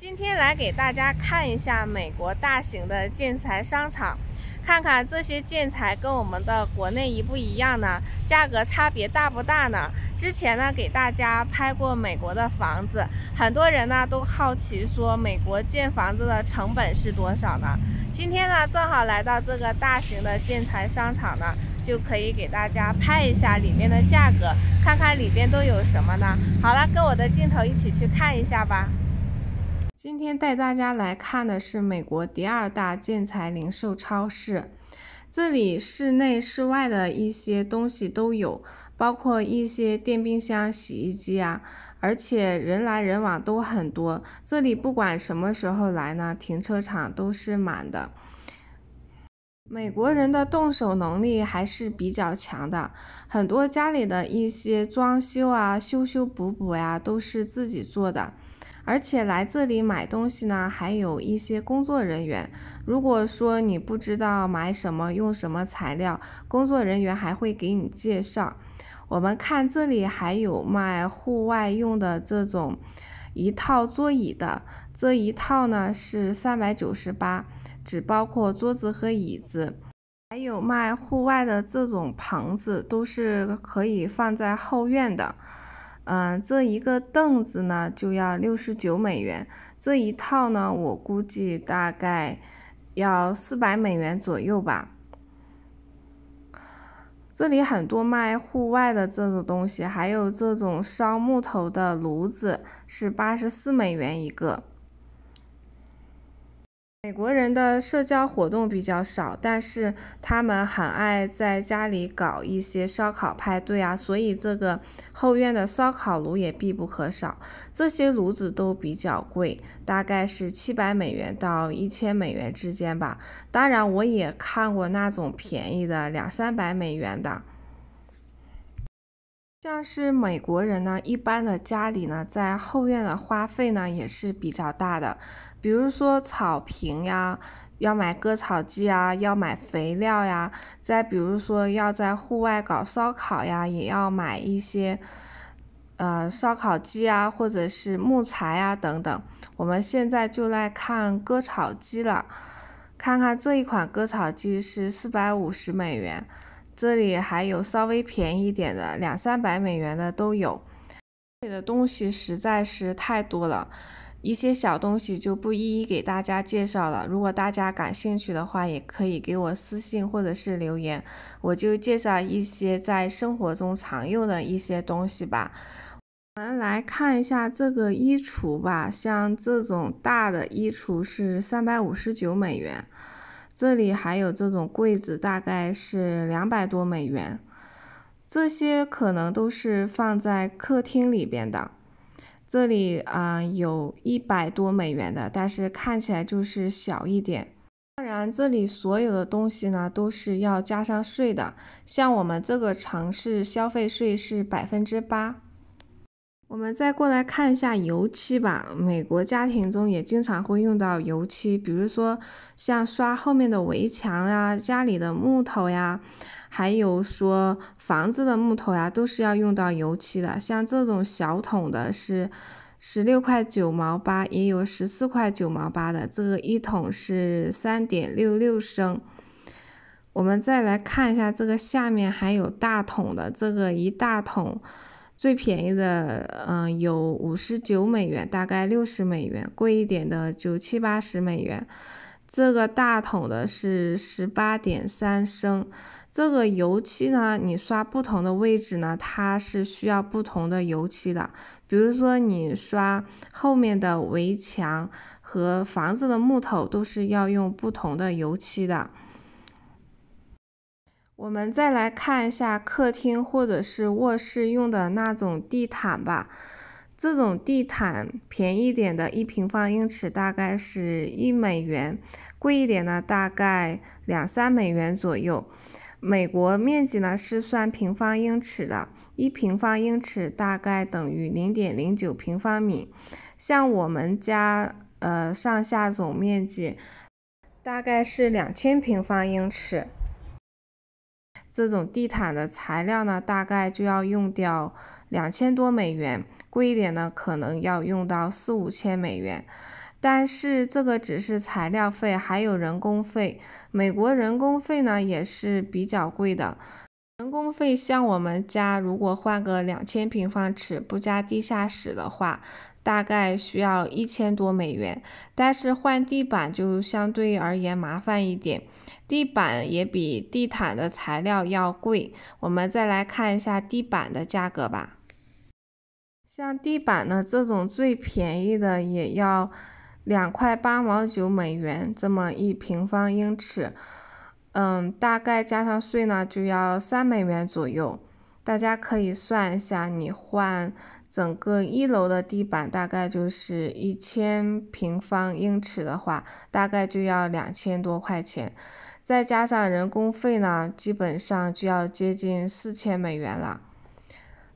今天来给大家看一下美国大型的建材商场，看看这些建材跟我们的国内一不一样呢？价格差别大不大呢？之前呢给大家拍过美国的房子，很多人呢都好奇说美国建房子的成本是多少呢？今天呢正好来到这个大型的建材商场呢，就可以给大家拍一下里面的价格，看看里边都有什么呢？好了，跟我的镜头一起去看一下吧。今天带大家来看的是美国第二大建材零售超市，这里室内室外的一些东西都有，包括一些电冰箱、洗衣机啊，而且人来人往都很多。这里不管什么时候来呢，停车场都是满的。美国人的动手能力还是比较强的，很多家里的一些装修啊、修修补补呀，都是自己做的。而且来这里买东西呢，还有一些工作人员。如果说你不知道买什么、用什么材料，工作人员还会给你介绍。我们看这里还有卖户外用的这种一套座椅的，这一套呢是三百九十八，只包括桌子和椅子。还有卖户外的这种棚子，都是可以放在后院的。嗯，这一个凳子呢就要六十九美元，这一套呢我估计大概要四百美元左右吧。这里很多卖户外的这种东西，还有这种烧木头的炉子是八十四美元一个。美国人的社交活动比较少，但是他们很爱在家里搞一些烧烤派对啊，所以这个后院的烧烤炉也必不可少。这些炉子都比较贵，大概是七百美元到一千美元之间吧。当然，我也看过那种便宜的，两三百美元的。像是美国人呢，一般的家里呢，在后院的花费呢也是比较大的。比如说草坪呀，要买割草机啊，要买肥料呀。再比如说要在户外搞烧烤呀，也要买一些呃烧烤机啊，或者是木材啊等等。我们现在就来看割草机了，看看这一款割草机是四百五十美元。这里还有稍微便宜一点的，两三百美元的都有。这里的东西实在是太多了，一些小东西就不一一给大家介绍了。如果大家感兴趣的话，也可以给我私信或者是留言，我就介绍一些在生活中常用的一些东西吧。我们来看一下这个衣橱吧，像这种大的衣橱是三百五十九美元。这里还有这种柜子，大概是两百多美元。这些可能都是放在客厅里边的。这里啊，有一百多美元的，但是看起来就是小一点。当然，这里所有的东西呢，都是要加上税的。像我们这个城市，消费税是百分之八。我们再过来看一下油漆吧。美国家庭中也经常会用到油漆，比如说像刷后面的围墙啊、家里的木头呀，还有说房子的木头呀，都是要用到油漆的。像这种小桶的是十六块九毛八，也有十四块九毛八的。这个一桶是三点六六升。我们再来看一下这个下面还有大桶的，这个一大桶。最便宜的，嗯，有五十九美元，大概六十美元；贵一点的，就七八十美元。这个大桶的是十八点三升。这个油漆呢，你刷不同的位置呢，它是需要不同的油漆的。比如说，你刷后面的围墙和房子的木头，都是要用不同的油漆的。我们再来看一下客厅或者是卧室用的那种地毯吧。这种地毯便宜点的一平方英尺大概是一美元，贵一点呢大概两三美元左右。美国面积呢是算平方英尺的，一平方英尺大概等于零点零九平方米。像我们家呃上下总面积大概是两千平方英尺。这种地毯的材料呢，大概就要用掉两千多美元，贵一点呢，可能要用到四五千美元。但是这个只是材料费，还有人工费，美国人工费呢也是比较贵的。人工费像我们家，如果换个两千平方尺不加地下室的话，大概需要一千多美元。但是换地板就相对而言麻烦一点，地板也比地毯的材料要贵。我们再来看一下地板的价格吧。像地板呢，这种最便宜的也要两块八毛九美元，这么一平方英尺。嗯，大概加上税呢，就要三美元左右。大家可以算一下，你换整个一楼的地板，大概就是一千平方英尺的话，大概就要两千多块钱。再加上人工费呢，基本上就要接近四千美元了。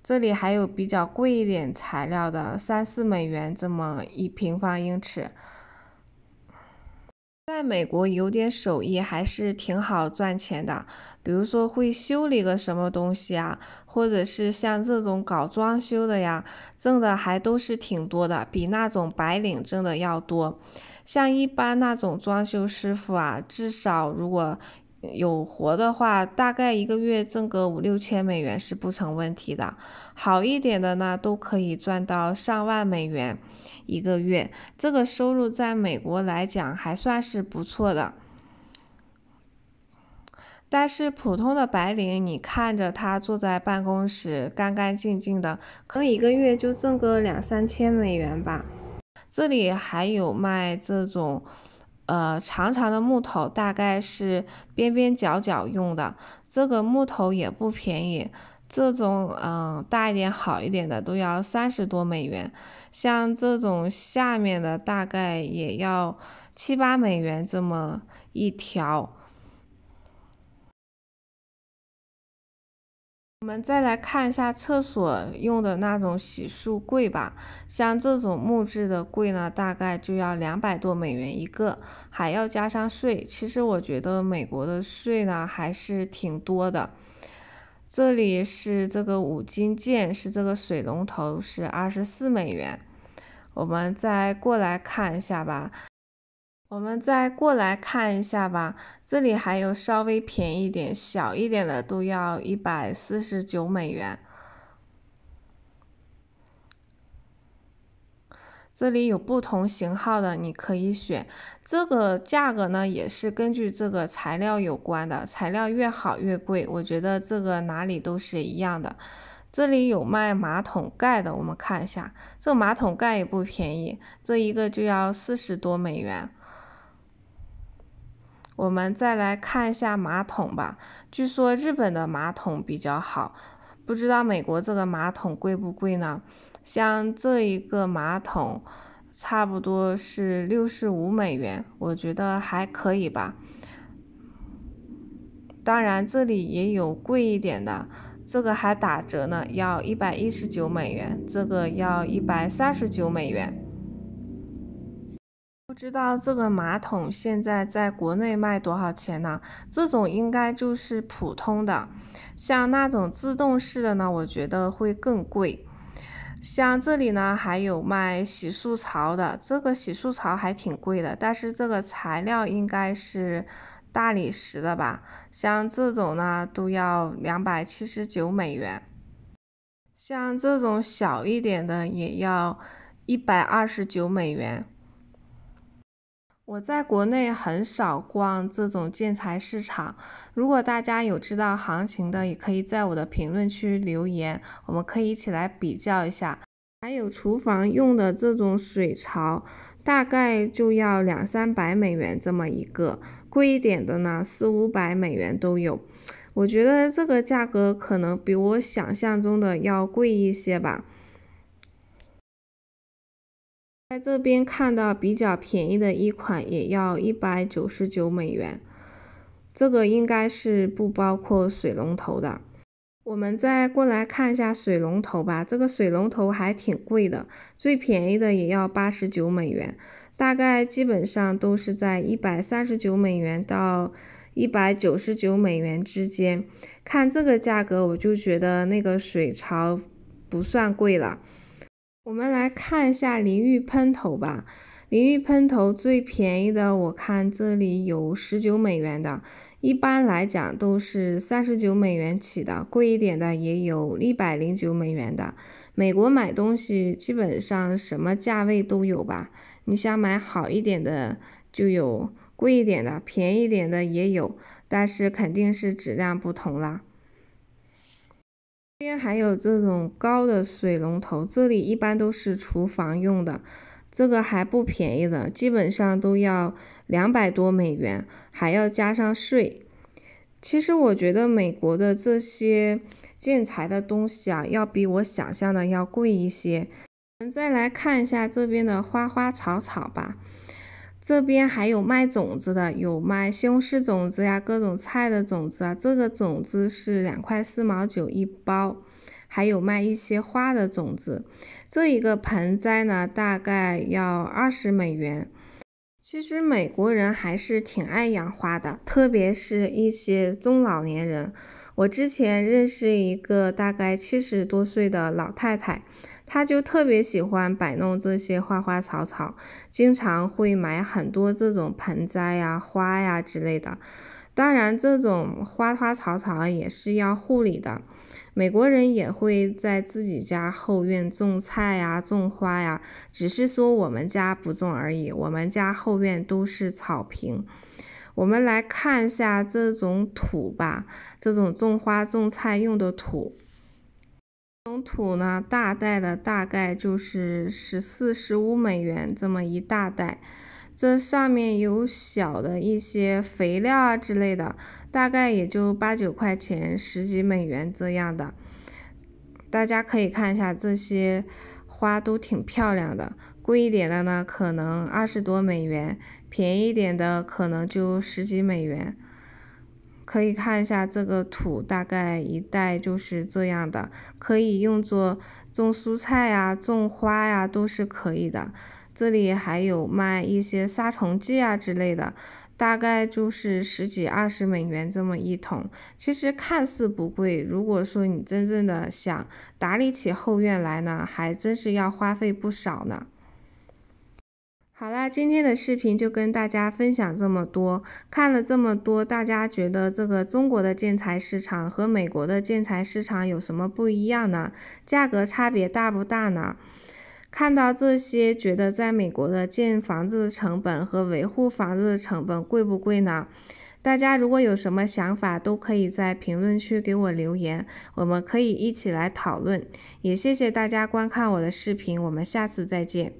这里还有比较贵一点材料的，三四美元这么一平方英尺。在美国有点手艺还是挺好赚钱的，比如说会修理个什么东西啊，或者是像这种搞装修的呀，挣的还都是挺多的，比那种白领挣的要多。像一般那种装修师傅啊，至少如果有活的话，大概一个月挣个五六千美元是不成问题的。好一点的呢，都可以赚到上万美元一个月。这个收入在美国来讲还算是不错的。但是普通的白领，你看着他坐在办公室干干净净的，可能一个月就挣个两三千美元吧。这里还有卖这种。呃，长长的木头大概是边边角角用的，这个木头也不便宜，这种嗯大一点好一点的都要三十多美元，像这种下面的大概也要七八美元这么一条。我们再来看一下厕所用的那种洗漱柜吧，像这种木质的柜呢，大概就要两百多美元一个，还要加上税。其实我觉得美国的税呢还是挺多的。这里是这个五金件，是这个水龙头，是二十四美元。我们再过来看一下吧。我们再过来看一下吧，这里还有稍微便宜点、小一点的，都要一百四十九美元。这里有不同型号的，你可以选。这个价格呢，也是根据这个材料有关的，材料越好越贵。我觉得这个哪里都是一样的。这里有卖马桶盖的，我们看一下，这马桶盖也不便宜，这一个就要四十多美元。我们再来看一下马桶吧。据说日本的马桶比较好，不知道美国这个马桶贵不贵呢？像这一个马桶，差不多是六十五美元，我觉得还可以吧。当然，这里也有贵一点的，这个还打折呢，要一百一十九美元，这个要一百三十九美元。知道这个马桶现在在国内卖多少钱呢？这种应该就是普通的，像那种自动式的呢，我觉得会更贵。像这里呢，还有卖洗漱槽的，这个洗漱槽还挺贵的，但是这个材料应该是大理石的吧？像这种呢，都要两百七十九美元，像这种小一点的也要一百二十九美元。我在国内很少逛这种建材市场，如果大家有知道行情的，也可以在我的评论区留言，我们可以一起来比较一下。还有厨房用的这种水槽，大概就要两三百美元这么一个，贵一点的呢，四五百美元都有。我觉得这个价格可能比我想象中的要贵一些吧。在这边看到比较便宜的一款，也要一百九十九美元，这个应该是不包括水龙头的。我们再过来看一下水龙头吧，这个水龙头还挺贵的，最便宜的也要八十九美元，大概基本上都是在一百三十九美元到一百九十九美元之间。看这个价格，我就觉得那个水槽不算贵了。我们来看一下淋浴喷头吧。淋浴喷头最便宜的，我看这里有十九美元的，一般来讲都是三十九美元起的，贵一点的也有一百零九美元的。美国买东西基本上什么价位都有吧，你想买好一点的就有，贵一点的、便宜点的也有，但是肯定是质量不同啦。这边还有这种高的水龙头，这里一般都是厨房用的，这个还不便宜的，基本上都要两百多美元，还要加上税。其实我觉得美国的这些建材的东西啊，要比我想象的要贵一些。我们再来看一下这边的花花草草吧。这边还有卖种子的，有卖西红柿种子呀，各种菜的种子啊。这个种子是两块四毛九一包，还有卖一些花的种子。这一个盆栽呢，大概要二十美元。其实美国人还是挺爱养花的，特别是一些中老年人。我之前认识一个大概七十多岁的老太太。他就特别喜欢摆弄这些花花草草，经常会买很多这种盆栽呀、花呀之类的。当然，这种花花草草也是要护理的。美国人也会在自己家后院种菜呀、种花呀，只是说我们家不种而已。我们家后院都是草坪。我们来看一下这种土吧，这种种花种菜用的土。土呢，大袋的大概就是十四、十五美元这么一大袋，这上面有小的一些肥料啊之类的，大概也就八九块钱、十几美元这样的。大家可以看一下，这些花都挺漂亮的。贵一点的呢，可能二十多美元；便宜一点的，可能就十几美元。可以看一下这个土，大概一袋就是这样的，可以用作种蔬菜呀、种花呀，都是可以的。这里还有卖一些杀虫剂啊之类的，大概就是十几二十美元这么一桶。其实看似不贵，如果说你真正的想打理起后院来呢，还真是要花费不少呢。好啦，今天的视频就跟大家分享这么多。看了这么多，大家觉得这个中国的建材市场和美国的建材市场有什么不一样呢？价格差别大不大呢？看到这些，觉得在美国的建房子的成本和维护房子的成本贵不贵呢？大家如果有什么想法，都可以在评论区给我留言，我们可以一起来讨论。也谢谢大家观看我的视频，我们下次再见。